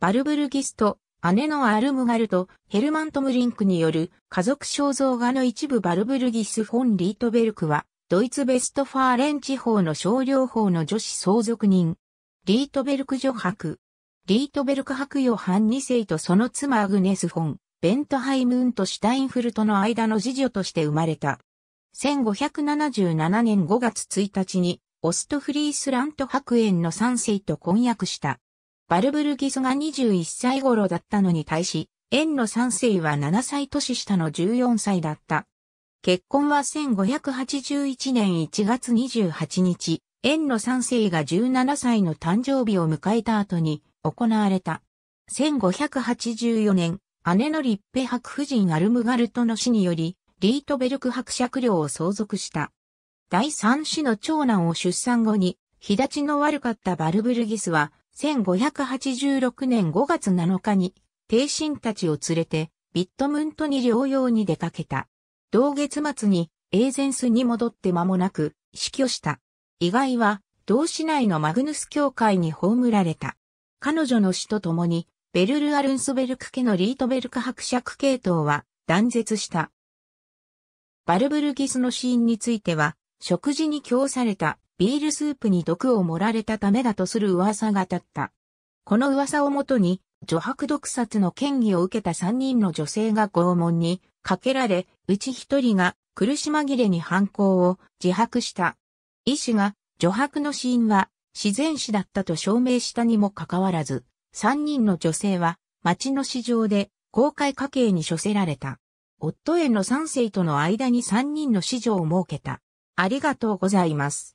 バルブルギスト、姉のアルムガルト、ヘルマントムリンクによる家族肖像画の一部バルブルギス・フォン・リートベルクは、ドイツベストファーレン地方の少量法の女子相続人。リートベルク女伯。リートベルク伯ヨハン2世とその妻アグネス・フォン、ベントハイムーンとシュタインフルトの間の次女として生まれた。1577年5月1日に、オストフリースラント伯園の3世と婚約した。バルブルギスが21歳頃だったのに対し、縁の三世は7歳年下の14歳だった。結婚は1581年1月28日、縁の三世が17歳の誕生日を迎えた後に行われた。1584年、姉の立ペ博夫人アルムガルトの死により、リートベルク伯爵領を相続した。第三子の長男を出産後に、日立ちの悪かったバルブルギスは、1586年5月7日に、帝神たちを連れて、ビットムントに療養に出かけた。同月末に、エーゼンスに戻って間もなく、死去した。意外は、同市内のマグヌス教会に葬られた。彼女の死と共に、ベルル・アルンスベルク家のリートベルク伯爵系統は断絶した。バルブルギスの死因については、食事に供されたビールスープに毒を盛られたためだとする噂が立った。この噂をもとに、女白毒殺の嫌疑を受けた3人の女性が拷問にかけられ、うち1人が苦し紛れに犯行を自白した。医師が女白の死因は自然死だったと証明したにもかかわらず、3人の女性は町の市場で公開家計に処せられた。夫への3世との間に3人の市場を設けた。ありがとうございます。